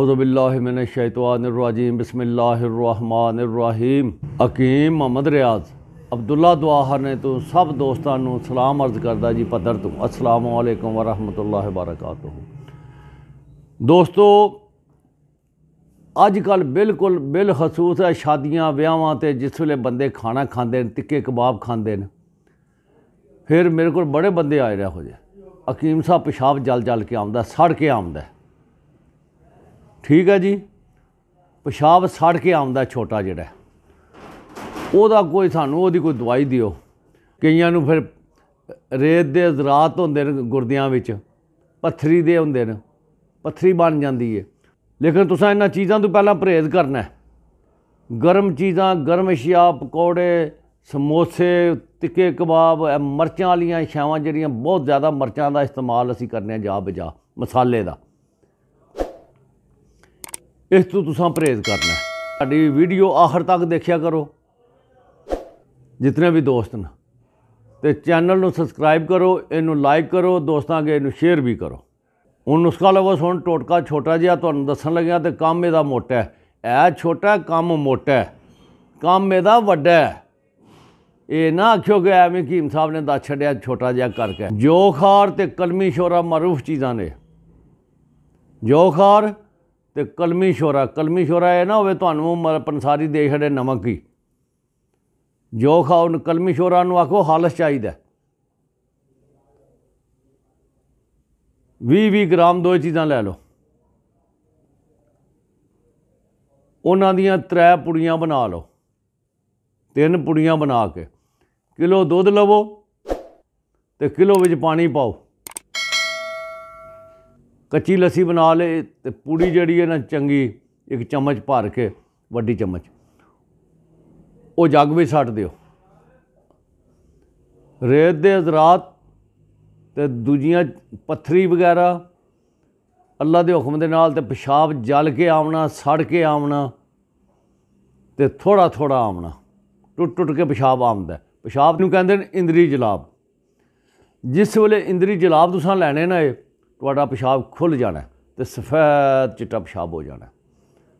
अज़बिल्लाशैतवानरवाजीम ਬismillahirrahmanirrahim ਅਕੀਮ ਮੁਹੰਮਦ ਰਿਆਜ਼ ਅਬਦੁੱਲਾ ਦੁਆਹਰ ਨੇ ਤੋਂ ਸਭ ਦੋਸਤਾਂ ਨੂੰ ਸਲਾਮ ਅਰਜ਼ ਕਰਦਾ ਜੀ ਪੱਧਰ ਤੋਂ ਅਸਲਾਮੁ ਅਲੈਕੁਮ ਵਰਹਿਮਤੁਲਲਾਹ ਬਰਕਾਤੁਹ ਦੋਸਤੋ ਅੱਜ ਕੱਲ ਬਿਲਕੁਲ ਬਿਲ ਖਸੂਸ ਹੈ ਸ਼ਾਦੀਆਂ ਵਿਆਹਾਂ ਤੇ ਜਿਸ ਵੇਲੇ ਬੰਦੇ ਖਾਣਾ ਖਾਂਦੇ ਨੇ ਟਿੱਕੇ ਕਬਾਬ ਖਾਂਦੇ ਨੇ ਫਿਰ ਮੇਰੇ ਕੋਲ ਬੜੇ ਬੰਦੇ ਆਏ ਰਹੇ ਹੋ ਜੇ ਅਕੀਮ ਸਾਹਿਬ ਪਿਸ਼ਾਬ ਜਲ ਜਲ ਕੇ ਆਉਂਦਾ ਸੜ ਕੇ ਆਉਂਦਾ ਠੀਕ ਹੈ ਜੀ ਪਿਸ਼ਾਬ ਸੜ ਕੇ ਆਉਂਦਾ ਛੋਟਾ ਜਿਹੜਾ ਉਹਦਾ ਕੋਈ ਸਾਨੂੰ ਉਹਦੀ ਕੋਈ ਦਵਾਈ ਦਿਓ ਕਈਆਂ ਨੂੰ ਫਿਰ ਰੇਤ ਦੇ ਜ਼ਰਾਤ ਹੁੰਦੇ ਨੇ ਗੁਰਦਿਆਂ ਵਿੱਚ ਪੱਥਰੀ ਦੇ ਹੁੰਦੇ ਨੇ ਪੱਥਰੀ ਬਣ ਜਾਂਦੀ ਏ ਲੇਕਿਨ ਤੁਸੀਂ ਇਹਨਾਂ ਚੀਜ਼ਾਂ ਤੋਂ ਪਹਿਲਾਂ ਪਰਹੇਜ਼ ਕਰਨਾ ਹੈ ਗਰਮ ਚੀਜ਼ਾਂ ਗਰਮ ਸ਼ਿਆ ਪਕੌੜੇ ਸਮੋਸੇ ਟਿੱਕੇ ਕਬਾਬ ਮਰਚਾਂ ਵਾਲੀਆਂ ਸ਼ਾਵਾਂ ਜਿਹੜੀਆਂ ਬਹੁਤ ਜ਼ਿਆਦਾ ਮਰਚਾਂ ਦਾ ਇਸਤੇਮਾਲ ਅਸੀਂ ਕਰਨੇ ਆ ਜਾ ਬਜਾ ਮਸਾਲੇ ਦਾ ਇਸ ਤੋਂ ਤੁਸੀਂ ਪ੍ਰੇਜ਼ ਕਰਨਾ ਸਾਡੀ ਵੀਡੀਓ ਆਖਰ ਤੱਕ ਦੇਖਿਆ ਕਰੋ ਜਿੰਨੇ ਵੀ ਦੋਸਤ ਨੇ ਤੇ ਚੈਨਲ ਨੂੰ ਸਬਸਕ੍ਰਾਈਬ ਕਰੋ ਇਹਨੂੰ ਲਾਈਕ ਕਰੋ ਦੋਸਤਾਂ ਅਗੇ ਇਹਨੂੰ ਸ਼ੇਅਰ ਵੀ ਕਰੋ ਹੁਣ ਨੁਸਖਾ ਲਵੋ ਹੁਣ ਟੋਟਕਾ ਛੋਟਾ ਜਿਹਾ ਤੁਹਾਨੂੰ ਦੱਸਣ ਲੱਗਿਆ ਤੇ ਕੰਮ ਇਹਦਾ ਮੋਟਾ ਹੈ ਐ ਛੋਟਾ ਕੰਮ ਮੋਟਾ ਹੈ ਕੰਮ ਇਹਦਾ ਵੱਡਾ ਹੈ ਇਹ ਨਾ ਆਖਿਓ ਕਿ ਐਵੇਂ ਕੀਮ ਸਾਹਿਬ ਨੇ ਦੱਸ ਛੱਡਿਆ ਛੋਟਾ ਜਿਹਾ ਕਰਕੇ ਜੋਖਾਰ ਤੇ ਕਲਮੀ ਸ਼ੋਰਾ ਮਾਰੂਫ ਚੀਜ਼ਾਂ ਨੇ ਜੋਖਾਰ ਤੇ ਕਲਮੀ ਸ਼ੋਰਾ ਕਲਮੀ ਸ਼ੋਰਾ ਇਹ ਨਾ ਹੋਵੇ ਤੁਹਾਨੂੰ ਪੰਸਾਰੀ ਦੇ ਛੜੇ ਨਮਕ ਹੀ ਜੋ ਖਾਓ ਕਲਮੀ ਸ਼ੋਰਾ ਨੂੰ ਆਖੋ ਹਾਲਸ ਚਾਹੀਦਾ 20 ਗ੍ਰਾਮ ਦੋ ਚੀਜ਼ਾਂ ਲੈ ਲਓ ਉਹਨਾਂ ਦੀਆਂ ਤਰੇ ਪੁੜੀਆਂ ਬਣਾ ਲਓ ਤਿੰਨ ਪੁੜੀਆਂ ਬਣਾ ਕੇ ਕਿਲੋ ਦੁੱਧ ਲਵੋ ਤੇ ਕਿਲੋ ਵਿੱਚ ਪਾਣੀ ਪਾਓ ਕੱਚੀ ਲੱਸੀ ਬਣਾ ਲੇ ਤੇ ਪੂੜੀ ਜਿਹੜੀ ਹੈ ਨਾ ਚੰਗੀ ਇੱਕ ਚਮਚ ਭਰ ਕੇ ਵੱਡੀ ਚਮਚ ਉਹ ਜੱਗ ਵਿੱਚ ਛੱਡ ਦਿਓ ਰੇਤ ਦੇ ਹਜ਼ਰਾਤ ਤੇ ਦੂਜੀਆਂ ਪੱਥਰੀ ਵਗੈਰਾ ਅੱਲਾ ਦੇ ਹੁਕਮ ਦੇ ਨਾਲ ਤੇ ਪਿਸ਼ਾਬ ਜਲ ਕੇ ਆਉਣਾ ਸੜ ਕੇ ਆਉਣਾ ਤੇ ਥੋੜਾ ਥੋੜਾ ਆਉਣਾ ਟੁੱਟ ਟੁੱਟ ਕੇ ਪਿਸ਼ਾਬ ਆਉਂਦਾ ਪਿਸ਼ਾਬ ਨੂੰ ਕਹਿੰਦੇ ਨੇ ਇੰਦਰੀ ਜਲਾਬ ਜਿਸ ਵੇਲੇ ਇੰਦਰੀ ਜਲਾਬ ਤੁਸੀਂ ਲੈਣੇ ਨਾ ਇਹ ਤੁਹਾਡਾ ਪਿਸ਼ਾਬ ਖੁੱਲ ਜਾਣਾ ਤੇ ਸਫੈਦ ਚਿੱਟਾ ਪਿਸ਼ਾਬ ਹੋ ਜਾਣਾ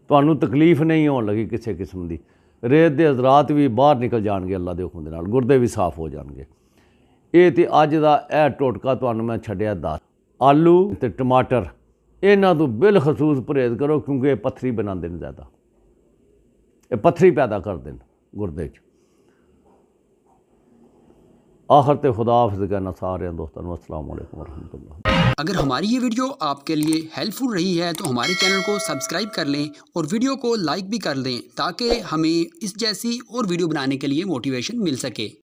ਤੁਹਾਨੂੰ ਤਕਲੀਫ ਨਹੀਂ ਹੋਣ ਲੱਗੀ ਕਿਸੇ ਕਿਸਮ ਦੀ ਰੇਤ ਦੇ ਹਜ਼ਰਾਤ ਵੀ ਬਾਹਰ ਨਿਕਲ ਜਾਣਗੇ ਅੱਲਾ ਦੇ ਹੁਕਮ ਦੇ ਨਾਲ ਗੁਰਦੇ ਵੀ ਸਾਫ਼ ਹੋ ਜਾਣਗੇ ਇਹ ਤੇ ਅੱਜ ਦਾ ਇਹ ਟੋਟਕਾ ਤੁਹਾਨੂੰ ਮੈਂ ਛੱਡਿਆ ਦੱਸ ਆਲੂ ਤੇ ਟਮਾਟਰ ਇਹਨਾਂ ਤੋਂ ਬਿਲਖਸੂਸ ਪਰਹੇਜ਼ ਕਰੋ ਕਿਉਂਕਿ ਇਹ ਪੱਥਰੀ ਬਣਾਉਂਦੇ ਨੇ ਜ਼ਿਆਦਾ ਇਹ ਪੱਥਰੀ ਪੈਦਾ ਕਰਦੇ ਨੇ ਗੁਰਦੇ 'ਚ आखिर तो खुदा हाफिज करना सारे दोस्तों असल वरह अगर हमारी ये वीडियो आपके लिए हेल्पफुल रही है तो हमारे चैनल को सब्सक्राइब कर लें और वीडियो को लाइक भी कर लें ताकि हमें इस जैसी और वीडियो बनाने के लिए मोटिवेशन मिल सके